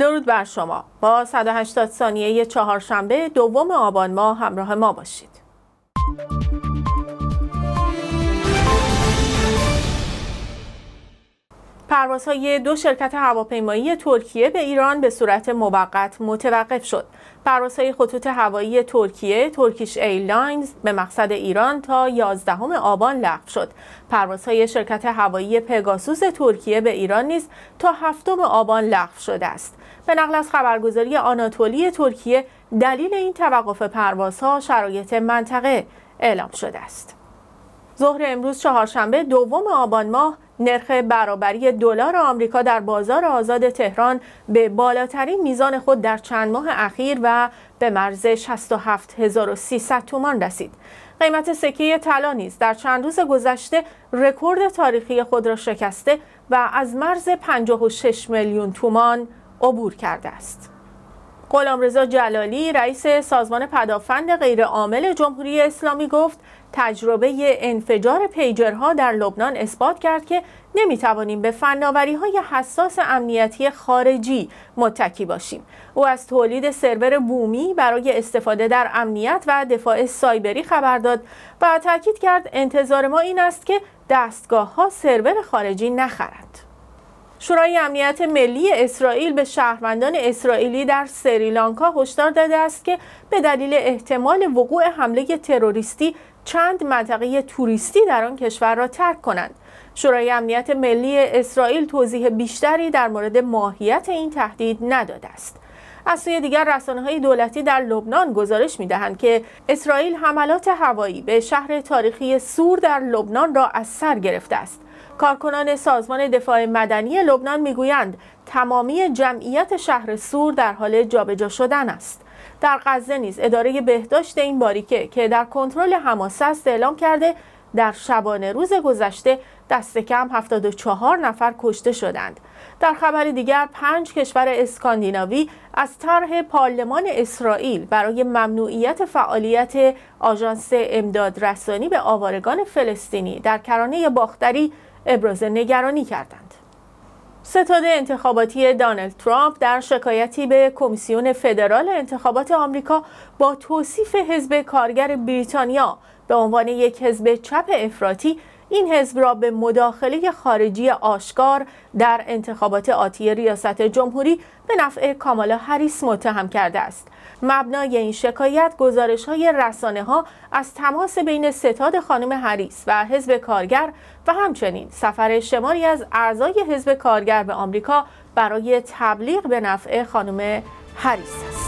درود بر شما با 180 ثانیه چهارشنبه دوم آبان ماه همراه ما باشید پروازهای دو شرکت هواپیمایی ترکیه به ایران به صورت موقت متوقف شد. پروازهای خطوط هوایی ترکیه ترکیش ایرلاینز به مقصد ایران تا 11 آبان لغو شد. پروازهای شرکت هوایی پگاسوس ترکیه به ایران نیز تا 7 آبان لغو شده است. به نقل از خبرگزاری آناتولی ترکیه دلیل این توقف پروازها شرایط منطقه اعلام شده است. ظهر امروز چهارشنبه دوم آبان ماه نرخ برابری دلار آمریکا در بازار آزاد تهران به بالاترین میزان خود در چند ماه اخیر و به مرز 67300 تومان رسید. قیمت سکه طلا نیز در چند روز گذشته رکورد تاریخی خود را شکسته و از مرز 56 میلیون تومان عبور کرده است. رزا جلالی رئیس سازمان پدافند غیرعامل جمهوری اسلامی گفت تجربه انفجار پیجرها در لبنان اثبات کرد که نمیتوانیم به فناوری های حساس امنیتی خارجی متکی باشیم. او از تولید سرور بومی برای استفاده در امنیت و دفاع سایبری خبر داد و تاکید کرد انتظار ما این است که دستگاه ها سرور خارجی نخرند. شورای امنیت ملی اسرائیل به شهروندان اسرائیلی در سریلانکا هشدار داده است که به دلیل احتمال وقوع حمله تروریستی چند منطقه توریستی در آن کشور را ترک کنند. شورای امنیت ملی اسرائیل توضیح بیشتری در مورد ماهیت این تهدید نداده است. از سوی دیگر رسانه های دولتی در لبنان گزارش می دهند که اسرائیل حملات هوایی به شهر تاریخی سور در لبنان را از سر گرفته است. کارکنان سازمان دفاع مدنی لبنان میگویند تمامی جمعیت شهر سور در حال جابجا شدن است در غزه نیز اداره بهداشت این باریکه که در کنترل حماس است اعلام کرده در شبانه روز گذشته دست کم 74 نفر کشته شدند. در خبر دیگر پنج کشور اسکاندیناوی از طرح پارلمان اسرائیل برای ممنوعیت فعالیت آژانس امداد رسانی به آوارگان فلسطینی در کرانه باختری ابراز نگرانی کردند. ستاد انتخاباتی دانلد ترامپ در شکایتی به کمیسیون فدرال انتخابات آمریکا با توصیف حزب کارگر بریتانیا به عنوان یک حزب چپ افراطی این حزب را به مداخله خارجی آشکار در انتخابات آتی ریاست جمهوری به نفع کامالا هریس متهم کرده است. مبنای این شکایت گزارش های رسانه ها از تماس بین ستاد خانم هریس و حزب کارگر و همچنین سفر شماری از اعضای حزب کارگر به آمریکا برای تبلیغ به نفع خانم هریس است.